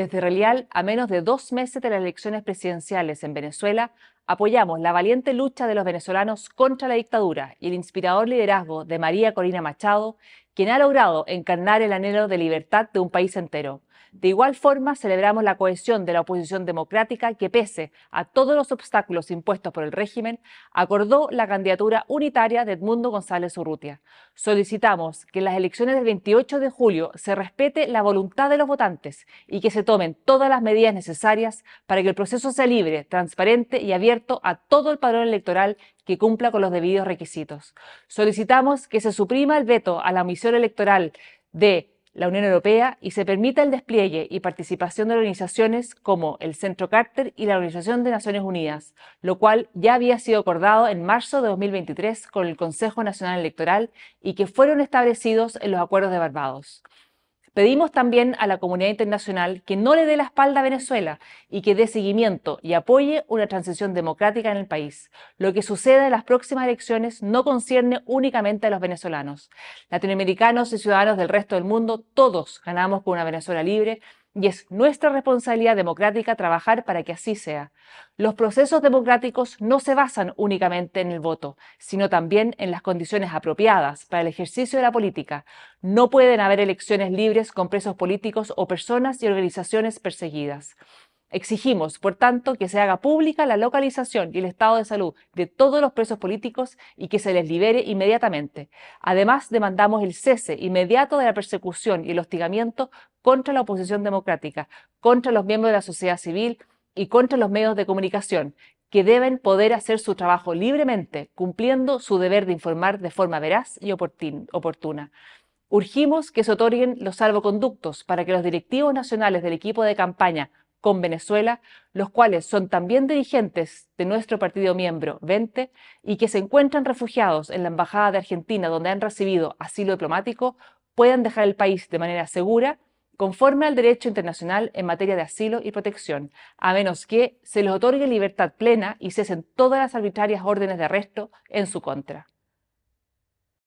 Desde Relial, a menos de dos meses de las elecciones presidenciales en Venezuela, Apoyamos la valiente lucha de los venezolanos contra la dictadura y el inspirador liderazgo de María Corina Machado, quien ha logrado encarnar el anhelo de libertad de un país entero. De igual forma, celebramos la cohesión de la oposición democrática que, pese a todos los obstáculos impuestos por el régimen, acordó la candidatura unitaria de Edmundo González Urrutia. Solicitamos que en las elecciones del 28 de julio se respete la voluntad de los votantes y que se tomen todas las medidas necesarias para que el proceso sea libre, transparente y abierto a todo el padrón electoral que cumpla con los debidos requisitos. Solicitamos que se suprima el veto a la misión electoral de la Unión Europea y se permita el despliegue y participación de organizaciones como el Centro Carter y la Organización de Naciones Unidas, lo cual ya había sido acordado en marzo de 2023 con el Consejo Nacional Electoral y que fueron establecidos en los acuerdos de Barbados. Pedimos también a la comunidad internacional que no le dé la espalda a Venezuela y que dé seguimiento y apoye una transición democrática en el país. Lo que suceda en las próximas elecciones no concierne únicamente a los venezolanos. Latinoamericanos y ciudadanos del resto del mundo, todos ganamos con una Venezuela libre, y es nuestra responsabilidad democrática trabajar para que así sea. Los procesos democráticos no se basan únicamente en el voto, sino también en las condiciones apropiadas para el ejercicio de la política. No pueden haber elecciones libres con presos políticos o personas y organizaciones perseguidas. Exigimos, por tanto, que se haga pública la localización y el estado de salud de todos los presos políticos y que se les libere inmediatamente. Además, demandamos el cese inmediato de la persecución y el hostigamiento contra la oposición democrática, contra los miembros de la sociedad civil y contra los medios de comunicación, que deben poder hacer su trabajo libremente, cumpliendo su deber de informar de forma veraz y oportuna. Urgimos que se otorguen los salvoconductos para que los directivos nacionales del equipo de campaña con Venezuela, los cuales son también dirigentes de nuestro partido miembro 20 y que se encuentran refugiados en la Embajada de Argentina donde han recibido asilo diplomático, puedan dejar el país de manera segura conforme al derecho internacional en materia de asilo y protección, a menos que se les otorgue libertad plena y cesen todas las arbitrarias órdenes de arresto en su contra.